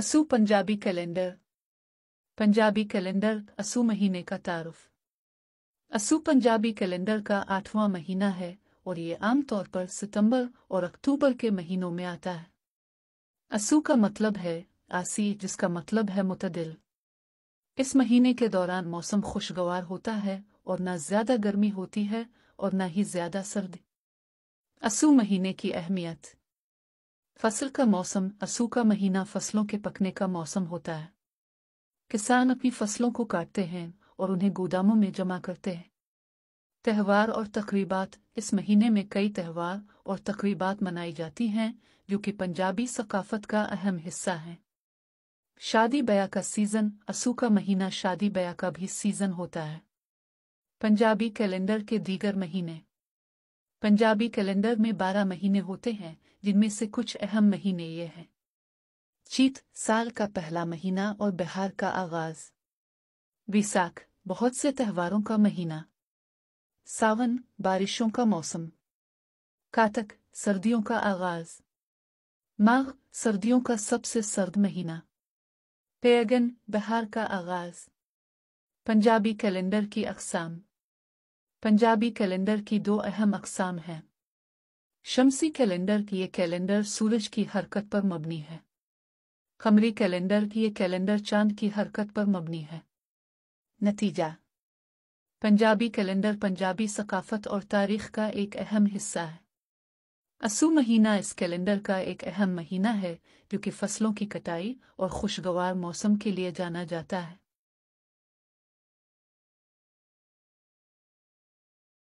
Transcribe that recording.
असू Punjabi calendar Punjabi calendar असू महीने का तारफ असू पंजाबी कैलेंडर का आठवां महीना है और ये आमतौर पर सितंबर और अक्टूबर के महीनों में आता है असू का मतलब है आसी जिसका मतलब है मुतदिल इस महीने के दौरान मौसम खुशगवार होता है और न ज्यादा गर्मी होती है और न ही ज्यादा सर्दी असू महीने की अहमियत फसल का मौसम असू का महीना फसलों के पकने का मौसम होता है किसान अपनी फसलों को काटते हैं और उन्हें गोदामों में जमा करते हैं त्यौहार और तकरीबात इस महीने में कई त्यौहार और तकरीबात मनाई जाती हैं जो कि पंजाबी सकाफत का अहम हिस्सा है शादी बया का सीज़न असू का महीना शादी बया का भी सीज़न होता है पंजाबी कैलेंडर के दीगर महीने पंजाबी कैलेंडर में बारह महीने होते हैं जिनमें से कुछ अहम महीने ये हैं चीत साल का पहला महीना और बिहार का आगाज विसाख बहुत से त्योहारों का महीना सावन बारिशों का मौसम कातक सर्दियों का आगाज माघ सर्दियों का सबसे सर्द महीना पेयगन बिहार का आगाज पंजाबी कैलेंडर की अकसाम पंजाबी कैलेंडर की दो अहम अकसाम हैं शमसी कैलेंडर की यह कैलेंडर सूरज की हरकत पर मबनी है कमरी कैलेंडर की यह कैलेंडर चांद की हरकत पर मबनी है नतीजा पंजाबी कैलेंडर पंजाबी सकाफत और तारीख का एक अहम हिस्सा है असू महीना इस कैलेंडर का एक अहम महीना है जो कि फसलों की कटाई और खुशगवार मौसम के लिए जाना जाता है